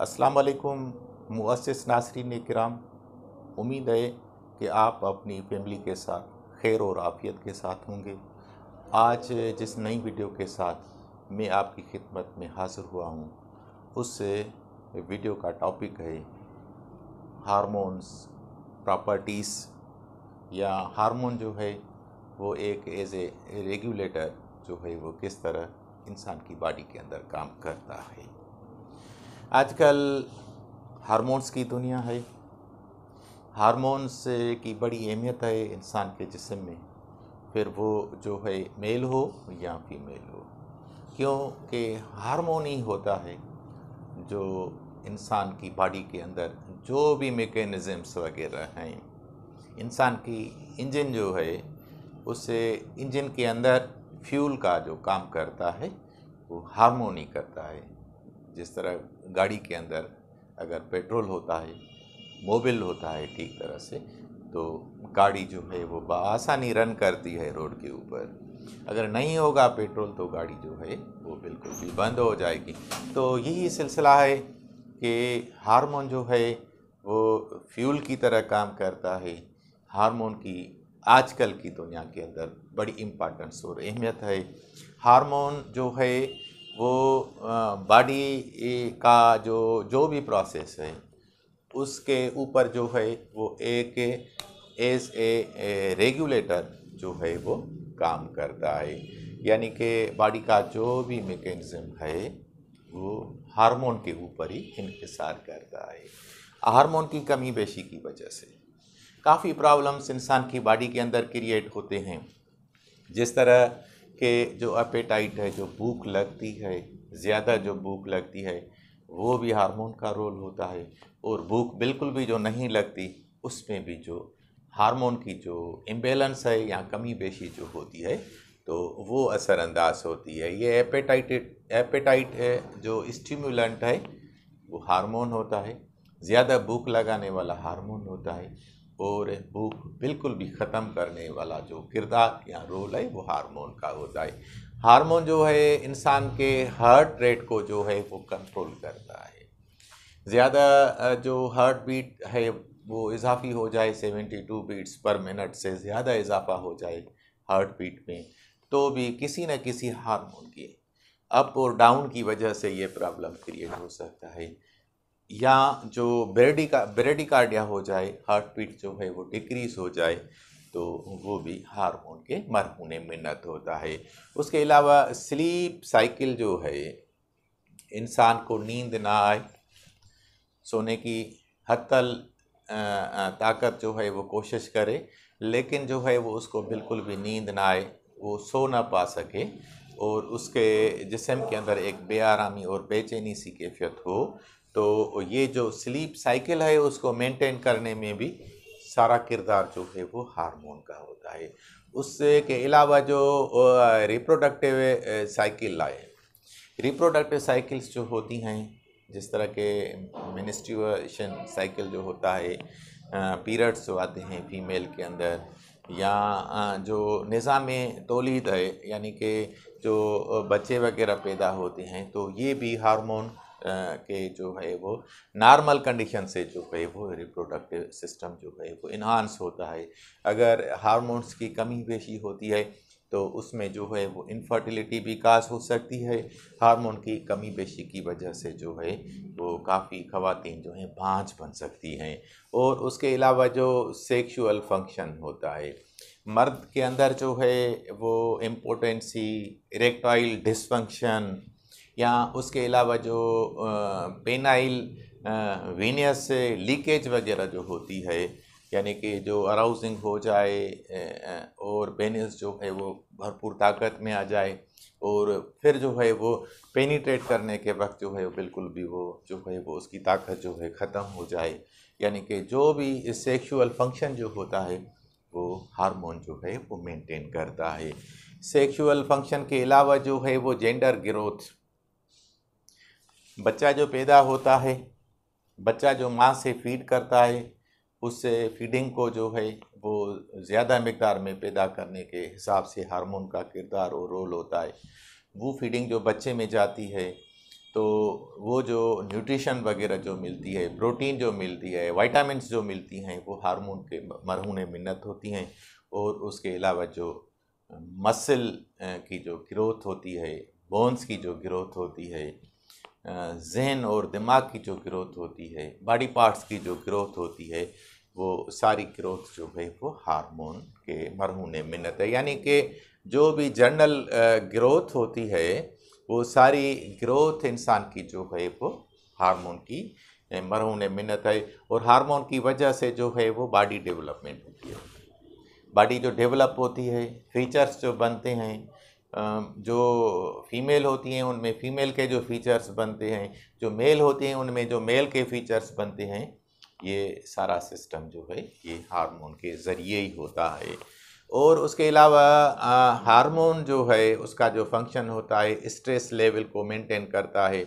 असलकुम मुअसस नासरीन कराम उम्मीद है कि आप अपनी फैमिली के साथ खैर और आफियत के साथ होंगे आज जिस नई वीडियो के साथ मैं आपकी खिदमत में हाज़िर हुआ हूँ उस वीडियो का टॉपिक है हार्मोन्स प्रॉपर्टीज़ या हार्मोन जो है वो एक एज ए रेगुलेटर जो है वो किस तरह इंसान की बॉडी के अंदर काम करता है आजकल हारमोन्स की दुनिया है हारमोन्स की बड़ी अहमियत है इंसान के जिसम में फिर वो जो है मेल हो या फीमेल हो क्योंकि हारमोन ही होता है जो इंसान की बॉडी के अंदर जो भी मेकेनिज़म्स वगैरह हैं इंसान की इंजन जो है उसे इंजन के अंदर फ्यूल का जो काम करता है वो हारमोनी करता है जिस तरह गाड़ी के अंदर अगर पेट्रोल होता है मोबिल होता है ठीक तरह से तो गाड़ी जो है वो आसानी रन करती है रोड के ऊपर अगर नहीं होगा पेट्रोल तो गाड़ी जो है वो बिल्कुल भी बंद हो जाएगी तो यही सिलसिला है कि हार्मोन जो है वो फ्यूल की तरह काम करता है हार्मोन की आजकल की दुनिया के अंदर बड़ी इम्पॉर्टेंस और अहमियत है हार्मोन जो है वो बॉडी का जो जो भी प्रोसेस है उसके ऊपर जो है वो एक एज ए रेगुलेटर जो है वो काम करता है यानी कि बॉडी का जो भी मेकेनिज़्म है वो हार्मोन के ऊपर ही इंकसार करता है हार्मोन की कमी बेशी की वजह से काफ़ी प्रॉब्लम्स इंसान की बॉडी के अंदर क्रिएट होते हैं जिस तरह के जो अपेटाइट है जो भूख लगती है ज़्यादा जो भूख लगती है वो भी हार्मोन का रोल होता है और भूख बिल्कुल भी जो नहीं लगती उसमें भी जो हार्मोन की जो इम्बेलेंस है या कमी बेशी जो होती है तो वो असरअंदाज होती है ये एपेटाइट एपेटाइट है जो स्टिमुलेंट है वो हार्मोन होता है ज़्यादा भूख लगाने वाला हार्मोन होता है और भूख बिल्कुल भी ख़त्म करने वाला जो किरदार या रोल है वो हार्मोन का होता है हार्मोन जो है इंसान के हार्ट रेट को जो है वो कंट्रोल करता है ज़्यादा जो हार्ट बीट है वो इजाफी हो जाए seventy two beats per minute से ज़्यादा इजाफा हो जाए हार्ट बीट में तो भी किसी न किसी हार्मोन की अप और डाउन की वजह से ये प्रॉब्लम क्रिएट हो सकता है या जो ब्रेडिका ब्रेडिकार्डिया हो जाए हार्ट बीट जो है वो डिक्रीज हो जाए तो वो भी हार्मोन के मर होने में नत होता है उसके अलावा स्लीप साइकिल जो है इंसान को नींद ना आए सोने की हतल ताकत जो है वो कोशिश करे लेकिन जो है वो उसको बिल्कुल भी नींद ना आए वो सो ना पा सके और उसके जिसम के अंदर एक बेआरामी और बेचैनी सी कैफियत हो तो ये जो स्लीप साइकिल है उसको मेंटेन करने में भी सारा किरदार जो है वो हार्मोन का होता है उससे के अलावा जो रिप्रोडक्टिव साइकिल आए रिप्रोडक्टिव साइकिल्स जो होती हैं जिस तरह के मिनिस्ट्रेशन साइकिल जो होता है पीरियड्स आते हैं फीमेल के अंदर या जो निज़ाम तोलीद है यानी कि जो बच्चे वगैरह पैदा होते हैं तो ये भी हार्मोन के जो है वो नॉर्मल कंडीशन से जो है वो रिप्रोडक्टिव सिस्टम जो है वो इन्हांस होता है अगर हार्मोन्स की कमी बेशी होती है तो उसमें जो है वो इनफर्टिलिटी भी काज हो सकती है हार्मोन की कमी पेशी की वजह से जो है वो काफ़ी खवातीन जो हैं भांज बन सकती हैं और उसके अलावा जो सेक्शुअल फंक्शन होता है मर्द के अंदर जो है वो इम्पोटेंसी इरेक्टाइल डिसफंक्शन या उसके अलावा जो पेनाइल वीनियस से लीकेज वगैरह जो होती है यानी कि जो अराउजिंग हो जाए और पेनिस जो है वो भरपूर ताकत में आ जाए और फिर जो है वो पेनीट्रेट करने के वक्त जो है वो बिल्कुल भी वो जो है वो उसकी ताकत जो है ख़त्म हो जाए यानी कि जो भी सेक्सुअल फंक्शन जो होता है वो हार्मोन जो है वो मेंटेन करता है सेक्सुअल फंक्शन के अलावा जो है वो जेंडर ग्रोथ बच्चा जो पैदा होता है बच्चा जो माँ से फीड करता है उससे फीडिंग को जो है वो ज़्यादा मकदार में पैदा करने के हिसाब से हार्मोन का किरदार और रोल होता है वो फीडिंग जो बच्चे में जाती है तो वो जो न्यूट्रिशन वगैरह जो मिलती है प्रोटीन जो मिलती है वाइटामस जो मिलती हैं वो हार्मोन के मरहून मिन्नत होती हैं और उसके अलावा जो मसल की जो ग्रोथ होती है बोन्स की जो ग्रोथ होती है जहन और दिमाग की जो ग्रोथ होती है बॉडी पार्ट्स की जो ग्रोथ होती है वो सारी ग्रोथ जो है वो हार्मोन के मरहून मिन्नत है यानी कि जो भी जनरल ग्रोथ होती है वो सारी ग्रोथ इंसान की जो है वो हार्मोन की मरहून मिन्नत है और हार्मोन की वजह से जो है वो बॉडी डेवलपमेंट होती है बॉडी जो डेवलप होती है फीचर्स जो बनते हैं जो फीमेल होती हैं उनमें फ़ीमेल के जो फीचर्स बनते हैं जो मेल होते हैं उनमें जो मेल के फीचर्स बनते हैं ये सारा सिस्टम जो है ये हार्मोन के ज़रिए ही होता है और उसके अलावा हार्मोन जो है उसका जो फंक्शन होता है स्ट्रेस लेवल को मेंटेन करता है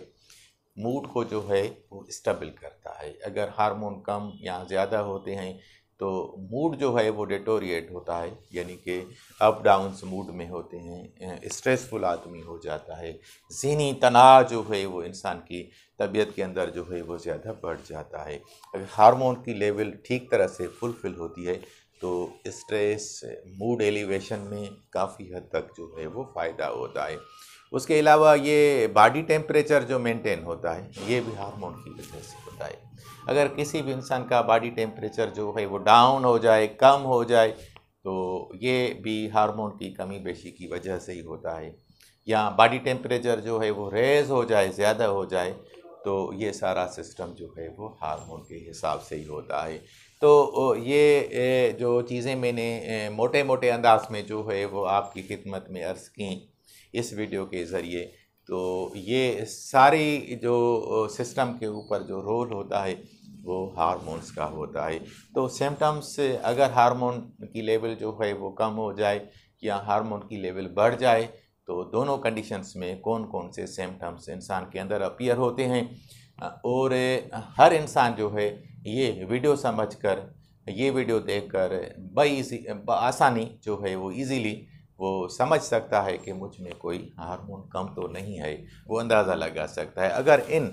मूड को जो है वो स्टेबल करता है अगर हार्मोन कम या ज़्यादा होते हैं तो मूड जो है वो डेटोरिएट होता है यानी कि अप डाउन्स मूड में होते हैं स्ट्रेसफुल आदमी हो जाता है जहनी तनाव जो है वो इंसान की तबीयत के अंदर जो है वो ज़्यादा बढ़ जाता है अगर हार्मोन की लेवल ठीक तरह से फुलफिल होती है तो स्ट्रेस मूड एलिवेशन में काफ़ी हद तक जो है वो फ़ायदा होता है उसके अलावा ये बॉडी टेम्परेचर जो मेंटेन होता है ये भी हार्मोन की वजह से होता है अगर किसी भी इंसान का बॉडी टेम्परेचर जो है वो डाउन हो जाए कम हो जाए तो ये भी हार्मोन की कमी बेशी की वजह से ही होता है या बॉडी टेम्परेचर जो है वो रेज हो जाए ज़्यादा हो जाए तो ये सारा सिस्टम जो है वो हार्मोन के हिसाब से ही होता है तो ये जो चीज़ें मैंने मोटे मोटे अंदाज में जो है वो आपकी खिदमत में अर्ज़ की इस वीडियो के ज़रिए तो ये सारी जो सिस्टम के ऊपर जो रोल होता है वो हारमोन्स का होता है तो सिम्टम्स अगर हारमोन की लेवल जो है वो कम हो जाए या हारमोन की लेवल बढ़ जाए तो दोनों कंडीशंस में कौन कौन से सिम्टम्स इंसान के अंदर अपीयर होते हैं और हर इंसान जो है ये वीडियो समझकर ये वीडियो देखकर बई आसानी जो है वो इजीली वो समझ सकता है कि मुझ में कोई हार्मोन कम तो नहीं है वो अंदाज़ा लगा सकता है अगर इन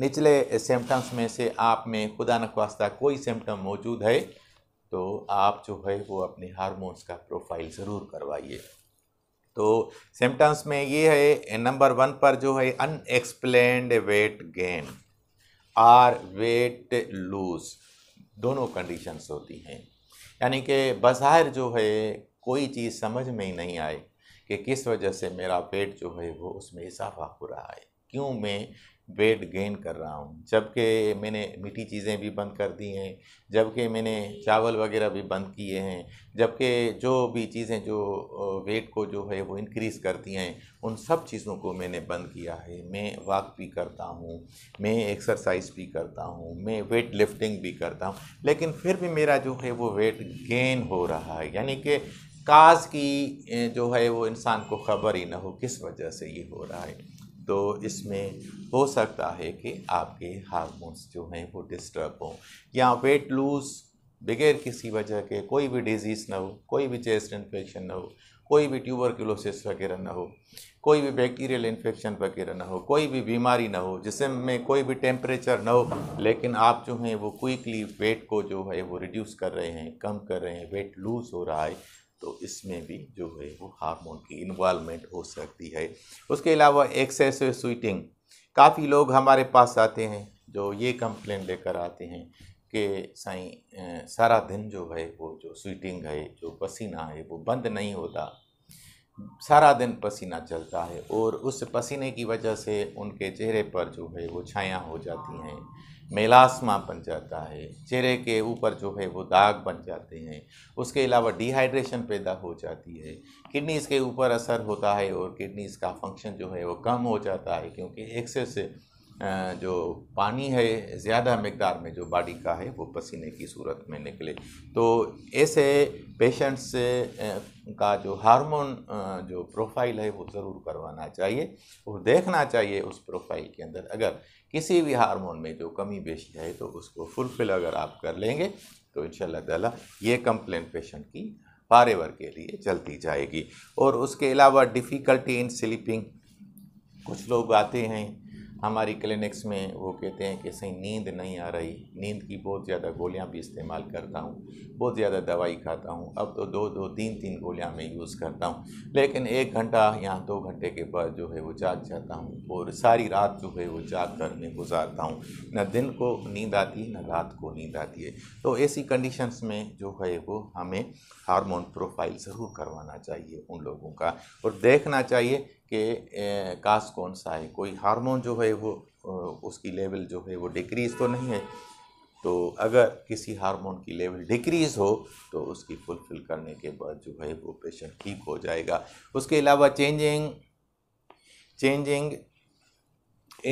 निचले सिम्टम्स में से आप में खुदा नखवास्ता कोई सिम्टम मौजूद है तो आप जो है वो अपने हार्मोन्स का प्रोफाइल ज़रूर करवाइए तो सिम्टम्स में ये है नंबर वन पर जो है unexplained weight gain or weight loss दोनों कंडीशंस होती हैं यानी कि बाहर जो है कोई चीज़ समझ में ही नहीं आई कि किस वजह से मेरा वेट जो है वो उसमें इजाफा हो रहा है क्यों मैं वेट गेन कर रहा हूँ जबकि मैंने मीठी चीज़ें भी बंद कर दी हैं जबकि मैंने चावल वगैरह भी बंद किए हैं जबकि जो भी चीज़ें जो वेट को जो है वो इनक्रीज़ करती हैं उन सब चीज़ों को मैंने बंद किया है मैं वॉक भी करता हूँ मैं एक्सरसाइज भी करता हूँ मैं वेट लिफ्टिंग भी करता हूँ लेकिन फिर भी मेरा जो है वो वेट गेन हो रहा है यानी कि काज की जो है वो इंसान को खबर ही ना हो किस वजह से ये हो रहा है तो इसमें हो सकता है कि आपके हारमोन्स जो हैं वो डिस्टर्ब हों या वेट लूज बगैर किसी वजह के कोई भी डिजीज़ ना हो कोई भी चेस्ट इन्फेक्शन ना हो कोई भी ट्यूबरकुलोसिस वगैरह ना हो कोई भी बैक्टीरियल इन्फेक्शन वगैरह ना हो कोई भी बीमारी ना हो जिससे में कोई भी टेम्परेचर ना हो लेकिन आप जो हैं वो क्विकली वेट को जो है वो रिड्यूस कर रहे हैं कम कर रहे हैं वेट लूज़ हो रहा है तो इसमें भी जो है वो हार्मोन की इन्वॉल्वमेंट हो सकती है उसके अलावा एक्सेसिव स्वीटिंग काफ़ी लोग हमारे पास आते हैं जो ये कंप्लेन लेकर आते हैं कि साई सारा दिन जो है वो जो स्वीटिंग है जो पसीना है वो बंद नहीं होता सारा दिन पसीना चलता है और उस पसीने की वजह से उनके चेहरे पर जो है वो छाया हो जाती हैं मेलास्मा बन जाता है चेहरे के ऊपर जो है वो दाग बन जाते हैं उसके अलावा डिहाइड्रेशन पैदा हो जाती है किडनीज़ के ऊपर असर होता है और किडनीज़ का फंक्शन जो है वो कम हो जाता है क्योंकि एक्सेस जो पानी है ज़्यादा मकदार में जो बॉडी का है वो पसीने की सूरत में निकले तो ऐसे पेशेंट्स का जो हार्मोन जो प्रोफाइल है वो ज़रूर करवाना चाहिए और देखना चाहिए उस प्रोफाइल के अंदर अगर किसी भी हार्मोन में जो कमी बेशी है तो उसको फुलफिल अगर आप कर लेंगे तो इन ताला ये कंप्लेन पेशेंट की पारेवर के लिए चलती जाएगी और उसके अलावा डिफ़िकल्टी इन स्लीपिंग कुछ लोग आते हैं हमारी क्लिनिक्स में वो कहते हैं कि सही नींद नहीं आ रही नींद की बहुत ज़्यादा गोलियां भी इस्तेमाल करता हूँ बहुत ज़्यादा दवाई खाता हूँ अब तो दो दो तीन तीन गोलियां मैं यूज़ करता हूँ लेकिन एक घंटा या दो घंटे के बाद जो है वो जाग जाता हूँ और सारी रात जो है वो जाग कर मैं गुजारता हूँ न दिन को नींद आती है न रात को नींद आती है तो ऐसी कंडीशंस में जो है वो हमें हारमोन प्रोफाइल ज़रूर करवाना चाहिए उन लोगों का और देखना चाहिए के कास कौन सा है कोई हार्मोन जो है वो उसकी लेवल जो है वो डिक्रीज तो नहीं है तो अगर किसी हार्मोन की लेवल डिक्रीज हो तो उसकी फुलफिल करने के बाद जो है वो पेशेंट ठीक हो जाएगा उसके अलावा changing changing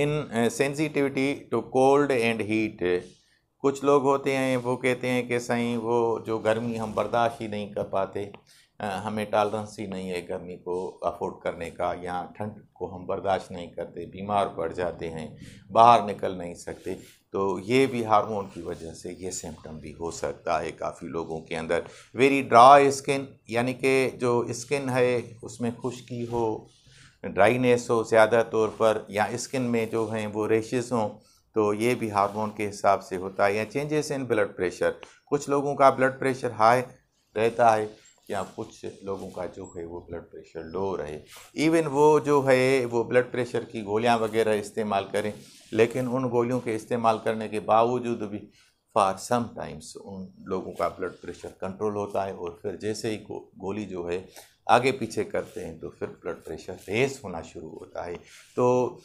in sensitivity to cold and heat कुछ लोग होते हैं वो कहते हैं कि सही वो जो गर्मी हम बर्दाश्त ही नहीं कर पाते हमें टॉलरेंस ही नहीं है गर्मी को अफोर्ड करने का या ठंड को हम बर्दाश्त नहीं करते बीमार पड़ जाते हैं बाहर निकल नहीं सकते तो ये भी हार्मोन की वजह से ये सिम्टम भी हो सकता है काफ़ी लोगों के अंदर वेरी ड्राई स्किन यानी कि जो स्किन है उसमें खुश्की हो ड्राइनेस हो ज़्यादा तौर पर या स्किन में जो हैं वो रेशेज हों तो ये भी हार्मोन के हिसाब से होता है या चेंजेस इन ब्लड प्रेशर कुछ लोगों का ब्लड प्रेशर हाई रहता है या कुछ लोगों का जो है वो ब्लड प्रेशर लो रहे इवन वो जो है वो ब्लड प्रेशर की गोलियां वगैरह इस्तेमाल करें लेकिन उन गोलियों के इस्तेमाल करने के बावजूद भी फॉर सम टाइम्स उन लोगों का ब्लड प्रेशर कंट्रोल होता है और फिर जैसे ही गो, गोली जो है आगे पीछे करते हैं तो फिर ब्लड प्रेशर रेस होना शुरू होता है तो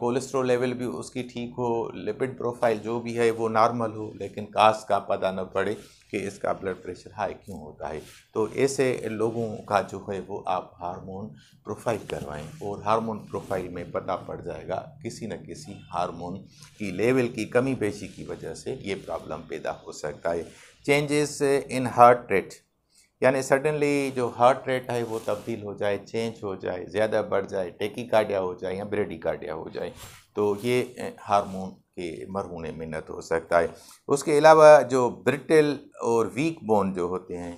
कोलेस्ट्रोल लेवल भी उसकी ठीक हो लिपिड प्रोफाइल जो भी है वो नॉर्मल हो लेकिन कास का पता न पड़े कि इसका ब्लड प्रेशर हाई क्यों होता है तो ऐसे लोगों का जो है वो आप हार्मोन प्रोफाइल करवाएं और हार्मोन प्रोफाइल में पता पड़ जाएगा किसी न किसी हार्मोन की लेवल की कमी बेशी की वजह से ये प्रॉब्लम पैदा हो सकता है चेंजेस इन हार्ट रेट यानी सडनली जो हार्ट रेट है वो तब्दील हो जाए चेंज हो जाए ज़्यादा बढ़ जाए टेकिकार्डिया हो जाए या ब्रेडिकार्डिया हो जाए तो ये हार्मोन के मरहूने मिन्नत हो सकता है उसके अलावा जो ब्रिटल और वीक बोन जो होते हैं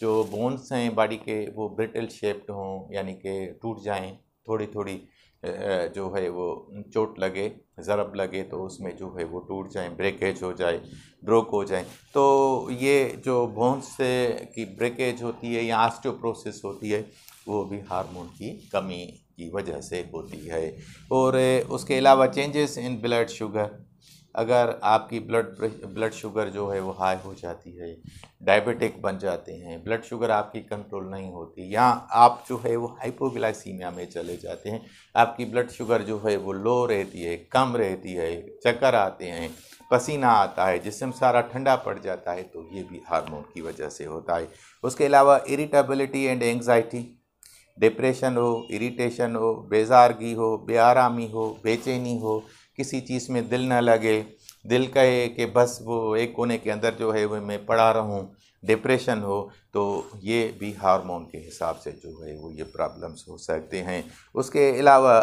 जो बोन्स हैं बॉडी के वो ब्रिटल शेप्ड हों यानी कि टूट जाएँ थोड़ी थोड़ी जो है वो चोट लगे ज़रब लगे तो उसमें जो है वो टूट जाए ब्रेकेज हो जाए ब्रोक हो जाए तो ये जो बोन्स से की ब्रेकेज होती है या आस्टोप्रोसेस होती है वो भी हार्मोन की कमी की वजह से होती है और उसके अलावा चेंजेस इन ब्लड शुगर अगर आपकी ब्लड ब्लड शुगर जो है वो हाई हो जाती है डायबिटिक बन जाते हैं ब्लड शुगर आपकी कंट्रोल नहीं होती या आप जो है वो हाइपोग्लाइसीमिया में चले जाते हैं आपकी ब्लड शुगर जो है वो लो रहती है कम रहती है चक्कर आते हैं पसीना आता है जिसम सारा ठंडा पड़ जाता है तो ये भी हार्मोन की वजह से होता है उसके अलावा इरिटेबिलिटी एंड एंग्जाइटी डिप्रेशन हो इरिटेशन हो बेजारगी हो बेआरामी हो बेचैनी हो किसी चीज़ में दिल ना लगे दिल कहे कि बस वो एक कोने के अंदर जो है वो मैं पड़ा रहूँ डिप्रेशन हो तो ये भी हार्मोन के हिसाब से जो है वो ये प्रॉब्लम्स हो सकते हैं उसके अलावा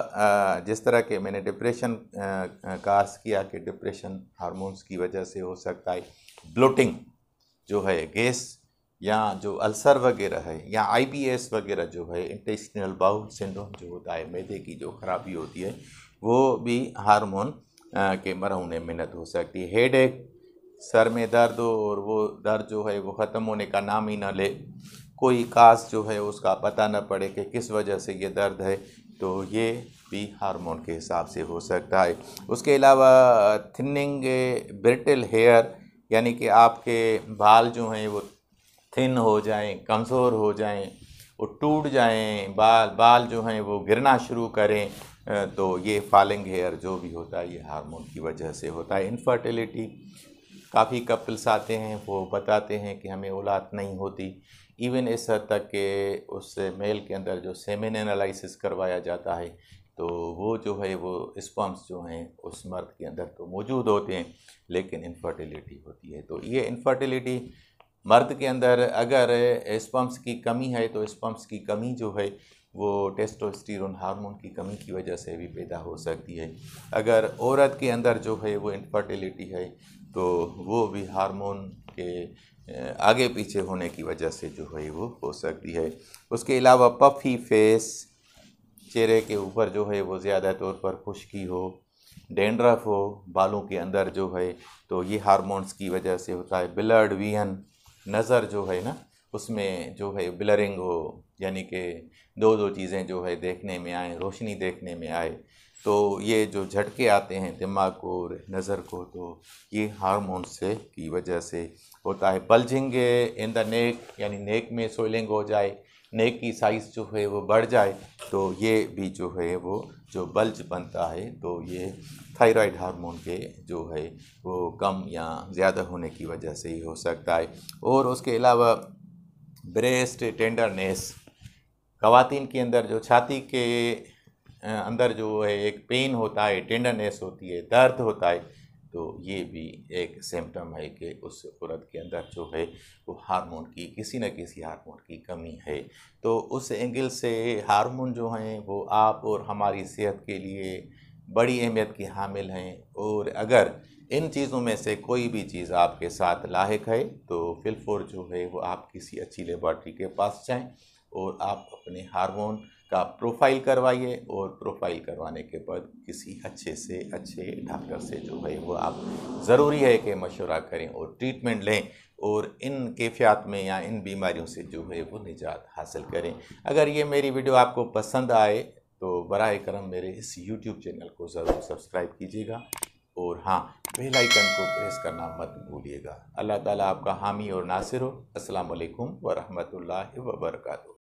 जिस तरह के मैंने डिप्रेशन का किया कि डिप्रेशन हार्मोन्स की वजह से हो सकता है ब्लोटिंग जो है गैस या जो अल्सर वगैरह है या आईबीएस वगैरह जो है इंटेस्टिनल बाउल सिंड्रोम जो होता है मैदे की जो खराबी होती है वो भी हार्मोन के में मिन्नत हो सकती है हेड एक सर में दर्द हो और वो दर्द जो है वो ख़त्म होने का नाम ही ना ले कोई कास जो है उसका पता ना पड़े कि किस वजह से ये दर्द है तो ये भी हार्मोन के हिसाब से हो सकता है उसके अलावा थिनिंग ब्रिटल हेयर यानी कि आपके बाल जो हैं वो थिन हो जाएं कमज़ोर हो जाएं वो टूट जाएं बाल बाल जो हैं वो गिरना शुरू करें तो ये फॉलिंग हेयर जो भी होता है ये हार्मोन की वजह से होता है इनफर्टिलिटी काफ़ी कपल्स आते हैं वो बताते हैं कि हमें औलाद नहीं होती इवन इस हद तक के उस मेल के अंदर जो सेमिन एनालिसिस करवाया जाता है तो वो जो है वो स्पम्स जो हैं उस मर्द के अंदर तो मौजूद होते हैं लेकिन इनफर्टिलिटी होती है तो ये इनफर्टिलिटी मर्द के अंदर अगर स्पम्स की कमी है तो स्पम्स की कमी जो है वो टेस्टोस्टेरोन हार्मोन की कमी की वजह से भी पैदा हो सकती है अगर औरत के अंदर जो है वो इनफर्टिलिटी है तो वो भी हार्मोन के आगे पीछे होने की वजह से जो है वो हो सकती है उसके अलावा पफी फेस चेहरे के ऊपर जो है वो ज़्यादा तौर पर खुश्की हो डेंड्रफ हो बालों के अंदर जो है तो ये हार्मोन्स की वजह से होता है ब्लड वियन नज़र जो है ना उसमें जो है ब्लरिंग हो यानी कि दो दो चीज़ें जो है देखने में आए रोशनी देखने में आए तो ये जो झटके आते हैं दिमाग को और नज़र को तो ये हारमोन से की वजह से होता है बल्जिंग इन द नेक यानी नेक में सोलिंग हो जाए नेक की साइज़ जो है वो बढ़ जाए तो ये भी जो है वो जो बल्ज बनता है तो ये थायराइड हार्मोन के जो है वो कम या ज़्यादा होने की वजह से ही हो सकता है और उसके अलावा ब्रेस्ट टेंडरनेस खातन के अंदर जो छाती के अंदर जो है एक पेन होता है टेंडरनेस होती है दर्द होता है तो ये भी एक सिम्टम है कि उस औरत के अंदर जो है वो हार्मोन की किसी न किसी हार्मोन की कमी है तो उस एंगल से हार्मोन जो हैं वो आप और हमारी सेहत के लिए बड़ी अहमियत की हामिल हैं और अगर इन चीज़ों में से कोई भी चीज़ आपके साथ लाक है तो फिलफोर जो है वो आप किसी अच्छी लेबॉर्ट्री के पास जाएं और आप अपने हार्मोन का प्रोफाइल करवाइए और प्रोफाइल करवाने के बाद किसी अच्छे से अच्छे डॉक्टर से जो है वो आप ज़रूरी है कि मशवरा करें और ट्रीटमेंट लें और इन कैफियात में या इन बीमारियों से जो है वो निजात हासिल करें अगर ये मेरी वीडियो आपको पसंद आए तो बर करम मेरे इस यूट्यूब चैनल को ज़रूर सब्सक्राइब कीजिएगा और हाँ बेल आइकन को प्रेस करना मत भूलिएगा अल्लाह ताला आपका हामी और नासिर हो अस्सलाम वालेकुम व